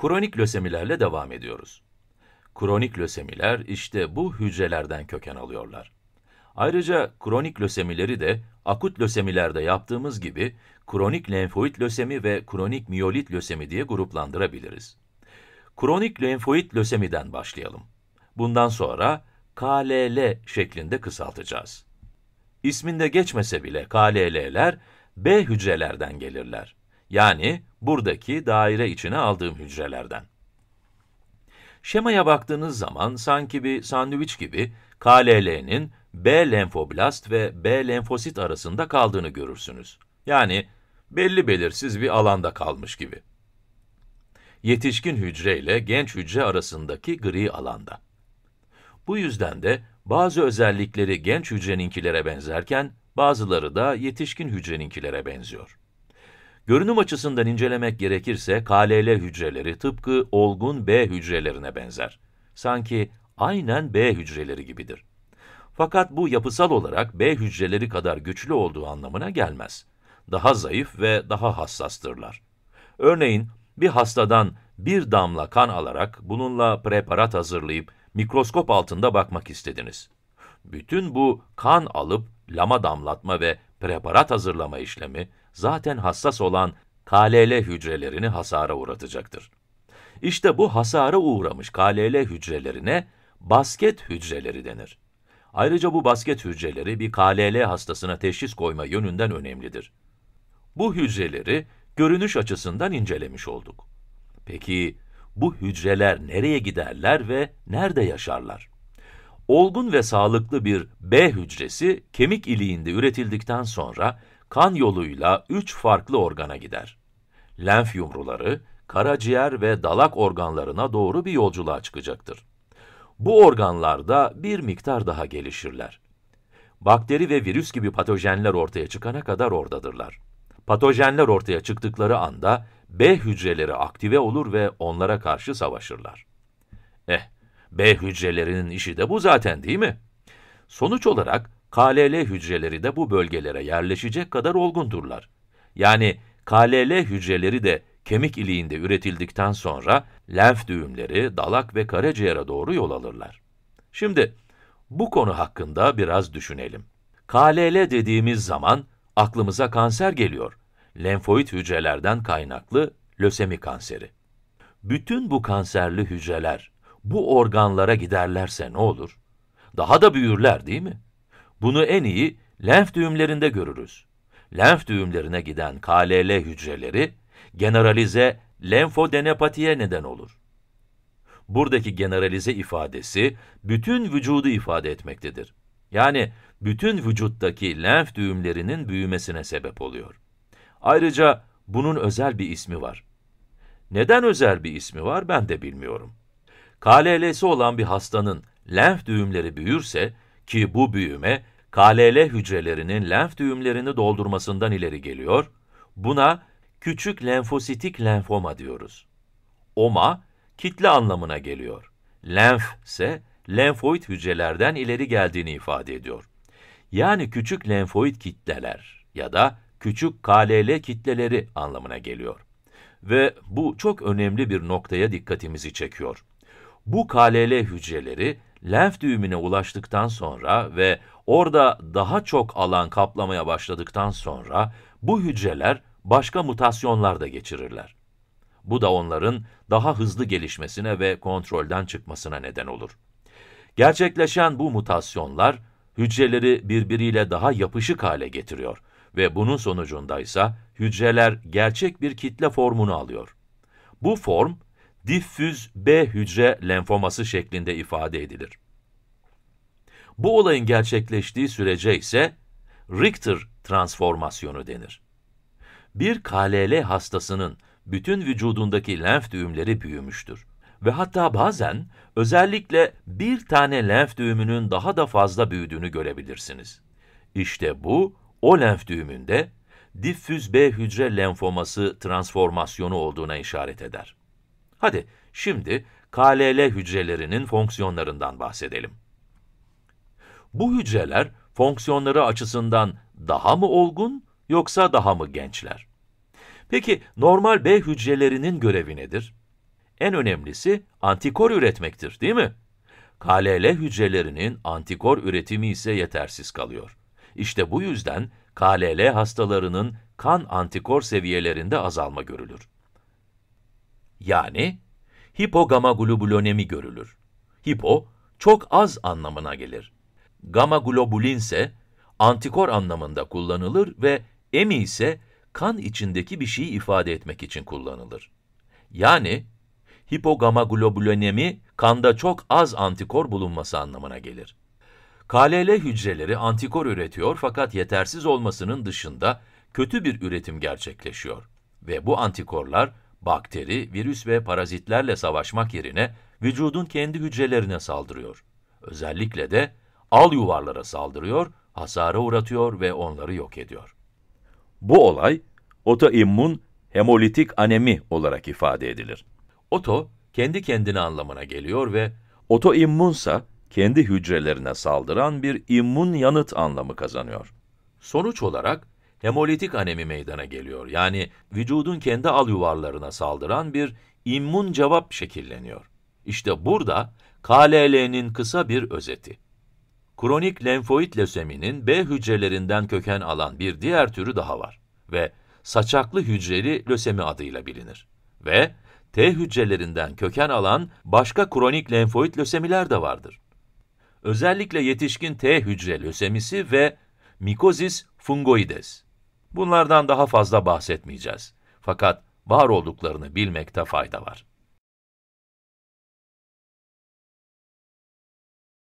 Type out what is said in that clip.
Kronik lösemilerle devam ediyoruz. Kronik lösemiler işte bu hücrelerden köken alıyorlar. Ayrıca kronik lösemileri de akut lösemilerde yaptığımız gibi kronik lenfoid lösemi ve kronik miyolit lösemi diye gruplandırabiliriz. Kronik lenfoid lösemiden başlayalım. Bundan sonra KLL şeklinde kısaltacağız. İsminde geçmese bile KLL'ler B hücrelerden gelirler. Yani buradaki daire içine aldığım hücrelerden. Şemaya baktığınız zaman sanki bir sandviç gibi KLL'nin B lenfoblast ve B lenfosit arasında kaldığını görürsünüz. Yani belli belirsiz bir alanda kalmış gibi. Yetişkin hücre ile genç hücre arasındaki gri alanda. Bu yüzden de bazı özellikleri genç hücreninkilere benzerken bazıları da yetişkin hücreninkilere benziyor. Görünüm açısından incelemek gerekirse KLL hücreleri tıpkı olgun B hücrelerine benzer. Sanki aynen B hücreleri gibidir. Fakat bu yapısal olarak B hücreleri kadar güçlü olduğu anlamına gelmez. Daha zayıf ve daha hassastırlar. Örneğin bir hastadan bir damla kan alarak bununla preparat hazırlayıp mikroskop altında bakmak istediniz. Bütün bu kan alıp lama damlatma ve preparat hazırlama işlemi zaten hassas olan KLL hücrelerini hasara uğratacaktır. İşte bu hasara uğramış KLL hücrelerine basket hücreleri denir. Ayrıca bu basket hücreleri bir KLL hastasına teşhis koyma yönünden önemlidir. Bu hücreleri görünüş açısından incelemiş olduk. Peki bu hücreler nereye giderler ve nerede yaşarlar? Olgun ve sağlıklı bir B hücresi kemik iliğinde üretildikten sonra kan yoluyla üç farklı organa gider. Lenf yumruları, karaciğer ve dalak organlarına doğru bir yolculuğa çıkacaktır. Bu organlarda bir miktar daha gelişirler. Bakteri ve virüs gibi patojenler ortaya çıkana kadar oradadırlar. Patojenler ortaya çıktıkları anda B hücreleri aktive olur ve onlara karşı savaşırlar. Eh, B hücrelerinin işi de bu zaten değil mi? Sonuç olarak KLL hücreleri de bu bölgelere yerleşecek kadar olgundurlar. Yani KLL hücreleri de kemik iliğinde üretildikten sonra lenf düğümleri dalak ve karaciğere doğru yol alırlar. Şimdi bu konu hakkında biraz düşünelim. KLL dediğimiz zaman aklımıza kanser geliyor. Lenfoid hücrelerden kaynaklı lösemi kanseri. Bütün bu kanserli hücreler bu organlara giderlerse ne olur? Daha da büyürler değil mi? Bunu en iyi lenf düğümlerinde görürüz. Lenf düğümlerine giden KLL hücreleri generalize lenfodenepatiye neden olur. Buradaki generalize ifadesi bütün vücudu ifade etmektedir. Yani bütün vücuttaki lenf düğümlerinin büyümesine sebep oluyor. Ayrıca bunun özel bir ismi var. Neden özel bir ismi var ben de bilmiyorum. KLL'si olan bir hastanın lenf düğümleri büyürse, ki bu büyüme KLL hücrelerinin lenf düğümlerini doldurmasından ileri geliyor. Buna küçük lenfositik lenfoma diyoruz. Oma, kitle anlamına geliyor. Lenf ise lenfoid hücrelerden ileri geldiğini ifade ediyor. Yani küçük lenfoid kitleler ya da küçük KLL kitleleri anlamına geliyor. Ve bu çok önemli bir noktaya dikkatimizi çekiyor. Bu KLL hücreleri lenf düğümüne ulaştıktan sonra ve orada daha çok alan kaplamaya başladıktan sonra bu hücreler başka mutasyonlar da geçirirler. Bu da onların daha hızlı gelişmesine ve kontrolden çıkmasına neden olur. Gerçekleşen bu mutasyonlar hücreleri birbiriyle daha yapışık hale getiriyor ve bunun sonucunda ise hücreler gerçek bir kitle formunu alıyor. Bu form, diffüz B hücre lenfoması şeklinde ifade edilir. Bu olayın gerçekleştiği sürece ise Richter transformasyonu denir. Bir KLL hastasının bütün vücudundaki lenf düğümleri büyümüştür ve hatta bazen özellikle bir tane lenf düğümünün daha da fazla büyüdüğünü görebilirsiniz. İşte bu, o lenf düğümünde difüz B hücre lenfoması transformasyonu olduğuna işaret eder. Hadi şimdi KLL hücrelerinin fonksiyonlarından bahsedelim. Bu hücreler fonksiyonları açısından daha mı olgun yoksa daha mı gençler? Peki normal B hücrelerinin görevi nedir? En önemlisi antikor üretmektir, değil mi? KLL hücrelerinin antikor üretimi ise yetersiz kalıyor. İşte bu yüzden KLL hastalarının kan antikor seviyelerinde azalma görülür. Yani hipogamaglobulinemi görülür. Hipo, çok az anlamına gelir. Gamma globulin ise antikor anlamında kullanılır ve emi ise kan içindeki bir şeyi ifade etmek için kullanılır. Yani hipogamaglobulonemi kanda çok az antikor bulunması anlamına gelir. KLL hücreleri antikor üretiyor fakat yetersiz olmasının dışında kötü bir üretim gerçekleşiyor ve bu antikorlar bakteri, virüs ve parazitlerle savaşmak yerine vücudun kendi hücrelerine saldırıyor. Özellikle de al yuvarlara saldırıyor, hasara uğratıyor ve onları yok ediyor. Bu olay otoimmün hemolitik anemi olarak ifade edilir. Oto, kendi kendine anlamına geliyor ve otoimmünsa kendi hücrelerine saldıran bir immün yanıt anlamı kazanıyor. Sonuç olarak hemolitik anemi meydana geliyor. Yani vücudun kendi al yuvarlarına saldıran bir immün cevap şekilleniyor. İşte burada KLL'nin kısa bir özeti. Kronik lenfoid löseminin B hücrelerinden köken alan bir diğer türü daha var ve saçaklı hücreli lösemi adıyla bilinir. Ve T hücrelerinden köken alan başka kronik lenfoid lösemiler de vardır. Özellikle yetişkin T hücre lösemisi ve mikozis fungoides. Bunlardan daha fazla bahsetmeyeceğiz. Fakat var olduklarını bilmekte fayda var.